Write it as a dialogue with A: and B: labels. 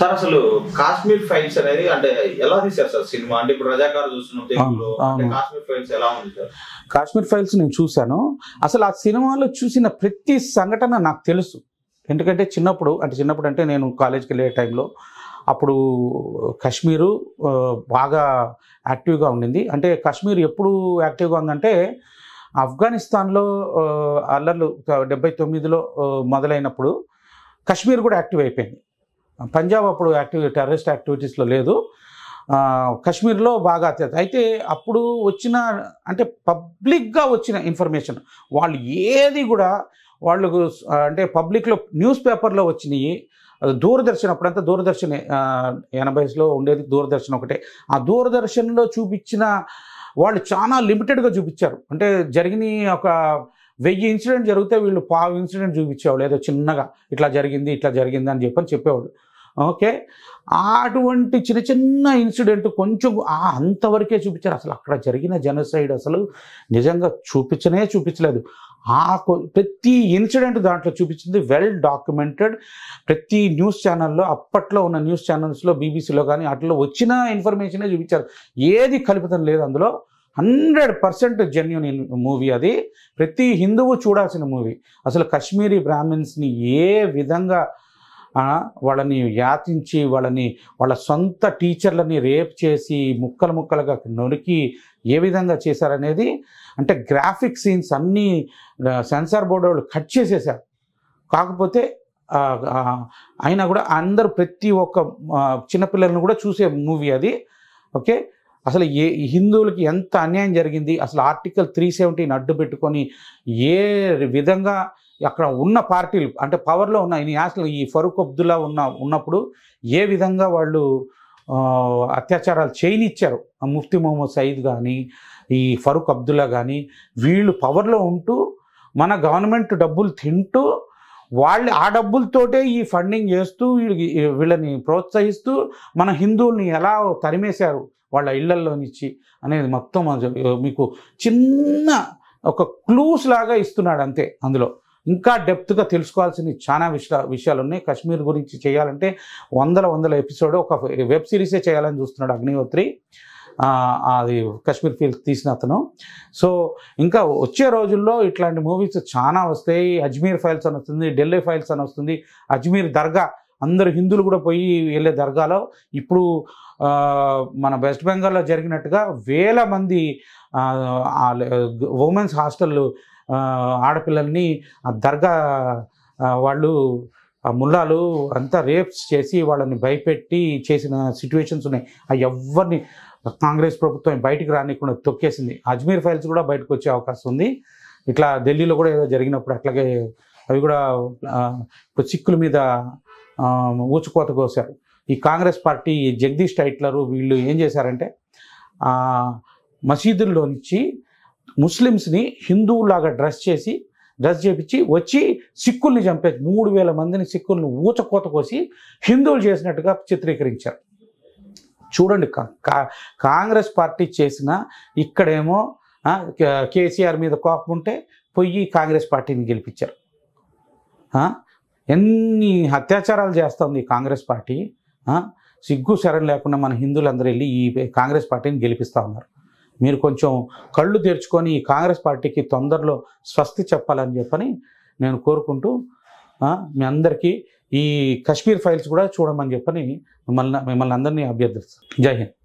A: sir అసలు Kashmir files అనేది అంటే ఎలా తీసారు సార్ సినిమా అంటే ఇప్పుడు రజాకారు చూస్తున్నాం కాశ్మీర్ ఫైల్స్ ఎలా ఉంది సార్ కాశ్మీర్ ఫైల్స్ నేను చూశాను అసలు ఆ సినిమాలో చూసిన ప్రతి సంఘటన నాకు తెలుసు ఎందుకంటే చిన్నప్పుడు అంటే చిన్నప్పుడు అంటే నేను కాలేజ్కి వెళ్ళే టైంలో అప్పుడు కాశ్మీరు బాగా యాక్టివ్గా ఉండింది అంటే కాశ్మీర్ ఎప్పుడు యాక్టివ్గా ఉందంటే ఆఫ్ఘనిస్తాన్లో అల్లర్లు డెబ్బై తొమ్మిదిలో మొదలైనప్పుడు కాశ్మీర్ కూడా యాక్టివ్ అయిపోయింది పంజాబ్ అప్పుడు యాక్టివ్ టెర్రరిస్ట్ యాక్టివిటీస్లో లేదు కశ్మీర్లో బాగా అత్యత అయితే అప్పుడు వచ్చిన అంటే పబ్లిక్గా వచ్చిన ఇన్ఫర్మేషన్ వాళ్ళు ఏది కూడా వాళ్ళు అంటే పబ్లిక్లో న్యూస్ పేపర్లో వచ్చినాయి దూరదర్శన్ అప్పుడంతా దూరదర్శన్ ఎనభైస్లో ఉండేది దూరదర్శన్ ఒకటే ఆ దూరదర్శన్లో చూపించిన వాళ్ళు చాలా లిమిటెడ్గా చూపించారు అంటే జరిగిన ఒక వెయ్యి ఇన్సిడెంట్ జరిగితే వీళ్ళు పావు ఇన్సిడెంట్ చూపించేవాళ్ళు ఏదో చిన్నగా ఇట్లా జరిగింది ఇట్లా జరిగింది అని చెప్పని చెప్పేవాళ్ళు ఓకే అటువంటి చిన్న చిన్న ఇన్సిడెంట్ కొంచెం అంతవరకే చూపించారు అసలు అక్కడ జరిగిన జనసైడ్ అసలు నిజంగా చూపించనే చూపించలేదు ఆ ప్రతి ఇన్సిడెంట్ దాంట్లో చూపించింది వెల్ డాక్యుమెంటెడ్ ప్రతి న్యూస్ ఛానల్లో అప్పట్లో ఉన్న న్యూస్ ఛానల్స్లో బీబీసీలో కానీ అట్లా వచ్చిన ఇన్ఫర్మేషనే చూపించారు ఏది కలిపితం లేదు అందులో హండ్రెడ్ పర్సెంట్ జెన్యున్ మూవీ అది ప్రతి హిందువు చూడాల్సిన మూవీ అసలు కశ్మీరీ బ్రాహ్మిన్స్ని ఏ విధంగా వాళ్ళని యాతించి వాళ్ళని వాళ్ళ సొంత టీచర్లని రేప్ చేసి ముక్కలు ముక్కలుగా నొరికి ఏ విధంగా చేశారనేది అంటే గ్రాఫిక్ సీన్స్ అన్నీ సెన్సార్ బోర్డు వాళ్ళు కట్ చేసేసారు కాకపోతే అయినా కూడా అందరు ప్రతి ఒక్క చిన్నపిల్లలను కూడా చూసే మూవీ అది ఓకే అసలు ఏ హిందువులకి ఎంత అన్యాయం జరిగింది అసలు ఆర్టికల్ త్రీ సెవెంటీని అడ్డు పెట్టుకొని ఏ విధంగా అక్కడ ఉన్న పార్టీలు అంటే పవర్లో ఉన్న ఈ యాసలు ఈ ఫరూక్ అబ్దుల్లా ఉన్న ఉన్నప్పుడు ఏ విధంగా వాళ్ళు అత్యాచారాలు చేయనిచ్చారు ముఫ్తి మొహమ్మద్ సయీద్ కానీ ఈ ఫరూక్ అబ్దుల్లా కానీ వీళ్ళు పవర్లో ఉంటూ మన గవర్నమెంట్ డబ్బులు తింటూ వాళ్ళు ఆ డబ్బులతోటే ఈ ఫండింగ్ చేస్తూ వీళ్ళకి వీళ్ళని ప్రోత్సహిస్తూ మన హిందువుల్ని ఎలా తరిమేశారు వాళ్ళ నుంచి అనేది మొత్తం మీకు చిన్న ఒక క్లూస్ లాగా ఇస్తున్నాడు అంతే అందులో ఇంకా డెప్త్గా తెలుసుకోవాల్సిన చాలా విషయ విషయాలు ఉన్నాయి కశ్మీర్ గురించి చేయాలంటే వందల వందల ఎపిసోడ్ ఒక వెబ్ సిరీసే చేయాలని చూస్తున్నాడు అగ్నిహోత్రి అది కశ్మీర్ ఫీల్ తీసిన అతను సో ఇంకా వచ్చే రోజుల్లో ఇట్లాంటి మూవీస్ చాలా వస్తాయి అజ్మీర్ ఫైల్స్ అని వస్తుంది ఢిల్లీ ఫైల్స్ అని వస్తుంది అజ్మీర్ దర్గా అందరు హిందువులు కూడా పోయి వెళ్ళే దర్గాలో ఇప్పుడు మన వెస్ట్ బెంగాల్లో జరిగినట్టుగా వేల మంది ఉమెన్స్ హాస్టల్ ఆడపిల్లల్ని ఆ దర్గా వాళ్ళు ఆ ముల్లాలు అంతా రేప్స్ చేసి వాళ్ళని భయపెట్టి చేసిన సిచ్యువేషన్స్ ఉన్నాయి ఆ ఎవరిని కాంగ్రెస్ ప్రభుత్వం బయటికి రానికుండా తొక్కేసింది అజ్మీర్ ఫైల్స్ కూడా బయటకు వచ్చే అవకాశం ఉంది ఇట్లా ఢిల్లీలో కూడా ఏదో జరిగినప్పుడు అట్లాగే అవి కూడా ఇప్పుడు సిక్కుల మీద ఊచుకోత కోసారు ఈ కాంగ్రెస్ పార్టీ జగదీష్ టైట్లరు వీళ్ళు ఏం చేశారంటే మసీదుల్లో నుంచి ముస్లిమ్స్ని హిందువులాగా డ్రెస్ చేసి డ్రెస్ చేపించి వచ్చి సిక్కుల్ని చంపేసి మూడు వేల మందిని సిక్కుల్ని ఊచకోత కోసి హిందువులు చేసినట్టుగా చిత్రీకరించారు చూడండి కాంగ్రెస్ పార్టీ చేసిన ఇక్కడేమో కేసీఆర్ మీద కోపం ఉంటే పొయ్యి కాంగ్రెస్ పార్టీని గెలిపించారు ఎన్ని అత్యాచారాలు చేస్తుంది కాంగ్రెస్ పార్టీ సిగ్గు శరం లేకుండా మన అందరూ వెళ్ళి ఈ కాంగ్రెస్ పార్టీని గెలిపిస్తూ ఉన్నారు మీరు కొంచెం కళ్ళు తెరుచుకొని కాంగ్రెస్ పార్టీకి తొందరలో స్వస్తి చెప్పాలని చెప్పని నేను కోరుకుంటూ మీ అందరికీ ఈ కశ్మీర్ ఫైల్స్ కూడా చూడమని చెప్పని మిమ్మల్ని మిమ్మల్ని అందరినీ అభ్యర్థిస్తాను జై హింద్